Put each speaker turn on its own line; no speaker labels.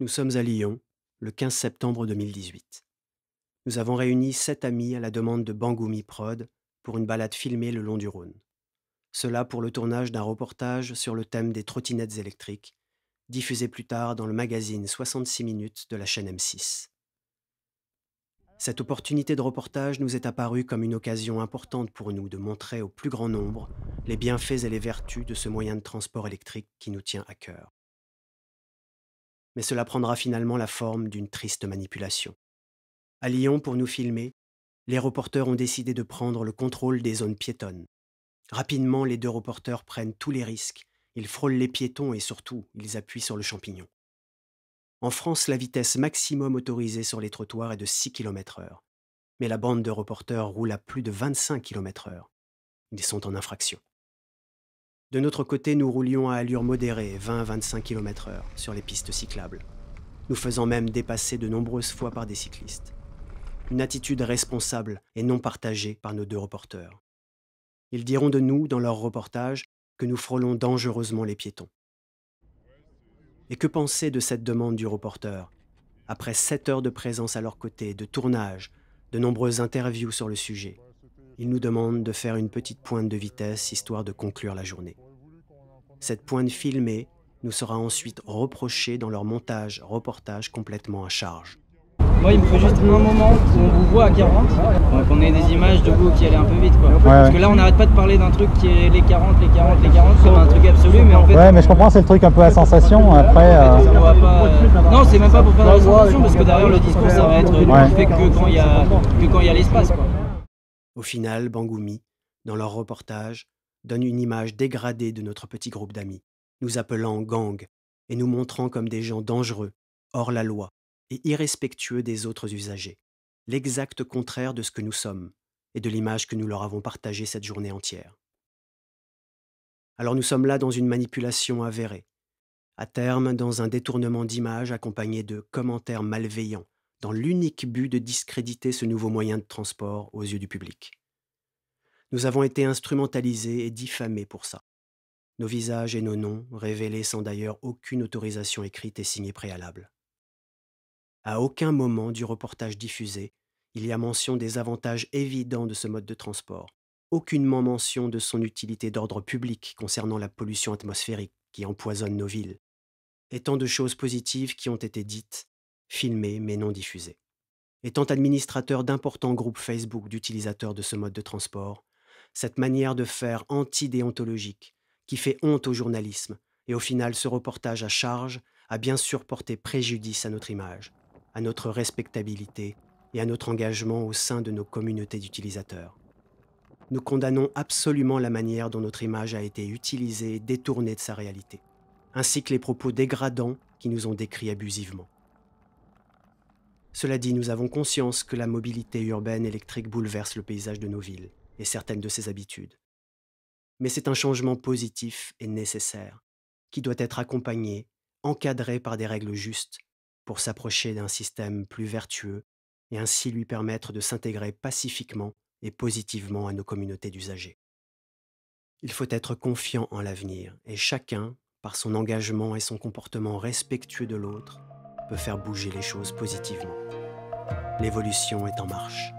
Nous sommes à Lyon, le 15 septembre 2018. Nous avons réuni sept amis à la demande de Bangoumi Prod pour une balade filmée le long du Rhône. Cela pour le tournage d'un reportage sur le thème des trottinettes électriques, diffusé plus tard dans le magazine 66 minutes de la chaîne M6. Cette opportunité de reportage nous est apparue comme une occasion importante pour nous de montrer au plus grand nombre les bienfaits et les vertus de ce moyen de transport électrique qui nous tient à cœur mais cela prendra finalement la forme d'une triste manipulation. À Lyon, pour nous filmer, les reporters ont décidé de prendre le contrôle des zones piétonnes. Rapidement, les deux reporters prennent tous les risques, ils frôlent les piétons et surtout, ils appuient sur le champignon. En France, la vitesse maximum autorisée sur les trottoirs est de 6 km/h, mais la bande de reporters roule à plus de 25 km/h. Ils sont en infraction. De notre côté, nous roulions à allure modérée, 20-25 km/h, sur les pistes cyclables, nous faisant même dépasser de nombreuses fois par des cyclistes. Une attitude responsable et non partagée par nos deux reporters. Ils diront de nous, dans leur reportage, que nous frôlons dangereusement les piétons. Et que penser de cette demande du reporter Après sept heures de présence à leur côté, de tournage, de nombreuses interviews sur le sujet, ils nous demandent de faire une petite pointe de vitesse histoire de conclure la journée. Cette pointe filmée nous sera ensuite reprochée dans leur montage, reportage complètement à charge. Moi, il me faut juste un moment où on vous voit à 40, donc on ait des images de vous qui allez un peu vite. Quoi. Parce que là, on n'arrête pas de parler d'un truc qui est les 40, les 40, les 40, c'est un truc absolu, mais en fait. Ouais, mais je comprends, c'est le truc un peu à sensation. Après. Euh, euh, non, c'est même pas pour faire la sensation, parce que derrière le discours, ça va être ouais. fait que quand il y a, a l'espace. Au final, Bangoumi, dans leur reportage, donne une image dégradée de notre petit groupe d'amis, nous appelant gang et nous montrant comme des gens dangereux, hors la loi et irrespectueux des autres usagers, l'exact contraire de ce que nous sommes et de l'image que nous leur avons partagée cette journée entière. Alors nous sommes là dans une manipulation avérée, à terme dans un détournement d'image accompagné de commentaires malveillants, dans l'unique but de discréditer ce nouveau moyen de transport aux yeux du public. Nous avons été instrumentalisés et diffamés pour ça. Nos visages et nos noms révélés sans d'ailleurs aucune autorisation écrite et signée préalable. À aucun moment du reportage diffusé, il y a mention des avantages évidents de ce mode de transport, aucunement mention de son utilité d'ordre public concernant la pollution atmosphérique qui empoisonne nos villes, et tant de choses positives qui ont été dites, filmées mais non diffusées. Étant administrateur d'importants groupes Facebook d'utilisateurs de ce mode de transport, cette manière de faire anti-déontologique qui fait honte au journalisme, et au final ce reportage à charge a bien sûr porté préjudice à notre image, à notre respectabilité et à notre engagement au sein de nos communautés d'utilisateurs. Nous condamnons absolument la manière dont notre image a été utilisée et détournée de sa réalité, ainsi que les propos dégradants qui nous ont décrits abusivement. Cela dit, nous avons conscience que la mobilité urbaine électrique bouleverse le paysage de nos villes et certaines de ses habitudes. Mais c'est un changement positif et nécessaire, qui doit être accompagné, encadré par des règles justes, pour s'approcher d'un système plus vertueux et ainsi lui permettre de s'intégrer pacifiquement et positivement à nos communautés d'usagers. Il faut être confiant en l'avenir et chacun, par son engagement et son comportement respectueux de l'autre, peut faire bouger les choses positivement. L'évolution est en marche.